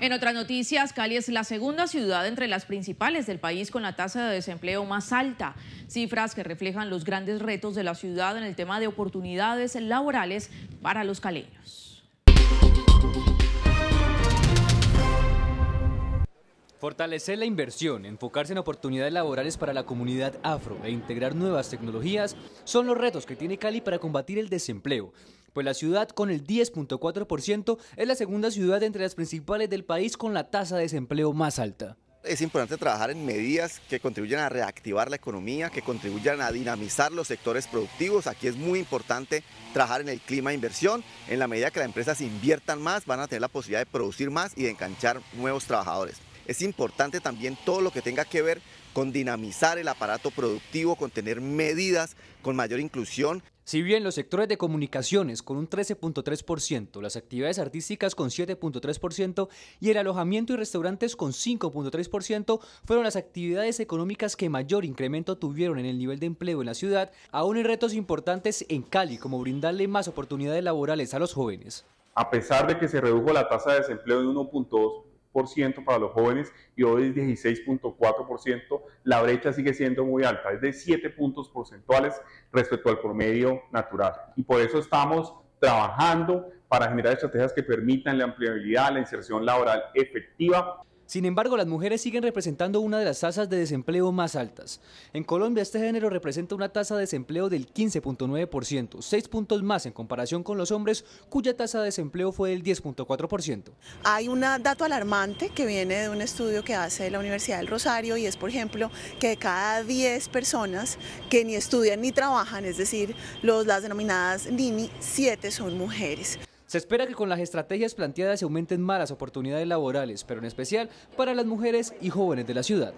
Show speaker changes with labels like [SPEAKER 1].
[SPEAKER 1] En otras noticias, Cali es la segunda ciudad entre las principales del país con la tasa de desempleo más alta, cifras que reflejan los grandes retos de la ciudad en el tema de oportunidades laborales para los caleños.
[SPEAKER 2] Fortalecer la inversión, enfocarse en oportunidades laborales para la comunidad afro e integrar nuevas tecnologías son los retos que tiene Cali para combatir el desempleo. Pues la ciudad con el 10.4% es la segunda ciudad entre las principales del país con la tasa de desempleo más alta.
[SPEAKER 3] Es importante trabajar en medidas que contribuyan a reactivar la economía, que contribuyan a dinamizar los sectores productivos. Aquí es muy importante trabajar en el clima de inversión. En la medida que las empresas inviertan más, van a tener la posibilidad de producir más y de enganchar nuevos trabajadores es importante también todo lo que tenga que ver con dinamizar el aparato productivo, con tener medidas con mayor inclusión.
[SPEAKER 2] Si bien los sectores de comunicaciones con un 13.3%, las actividades artísticas con 7.3% y el alojamiento y restaurantes con 5.3% fueron las actividades económicas que mayor incremento tuvieron en el nivel de empleo en la ciudad, aún hay retos importantes en Cali como brindarle más oportunidades laborales a los jóvenes.
[SPEAKER 4] A pesar de que se redujo la tasa de desempleo en 1.2, para los jóvenes y hoy es 16.4%, la brecha sigue siendo muy alta, es de 7 puntos porcentuales respecto al promedio natural. Y por eso estamos trabajando para generar estrategias que permitan la ampliabilidad, la inserción laboral efectiva sin embargo, las mujeres siguen representando una de las tasas de desempleo más altas.
[SPEAKER 2] En Colombia, este género representa una tasa de desempleo del 15.9%, seis puntos más en comparación con los hombres, cuya tasa de desempleo fue del 10.4%.
[SPEAKER 5] Hay un dato alarmante que viene de un estudio que hace la Universidad del Rosario y es, por ejemplo, que de cada 10 personas que ni estudian ni trabajan, es decir, los, las denominadas DINI, 7 son mujeres.
[SPEAKER 2] Se espera que con las estrategias planteadas se aumenten más las oportunidades laborales, pero en especial para las mujeres y jóvenes de la ciudad.